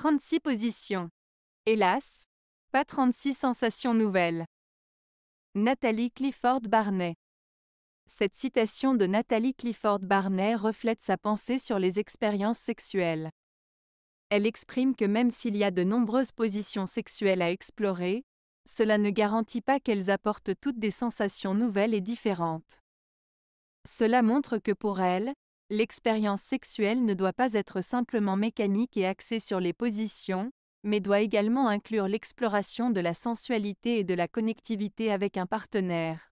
36 positions. Hélas, pas 36 sensations nouvelles. Nathalie Clifford Barnet. Cette citation de Nathalie Clifford Barnet reflète sa pensée sur les expériences sexuelles. Elle exprime que même s'il y a de nombreuses positions sexuelles à explorer, cela ne garantit pas qu'elles apportent toutes des sensations nouvelles et différentes. Cela montre que pour elle, L'expérience sexuelle ne doit pas être simplement mécanique et axée sur les positions, mais doit également inclure l'exploration de la sensualité et de la connectivité avec un partenaire.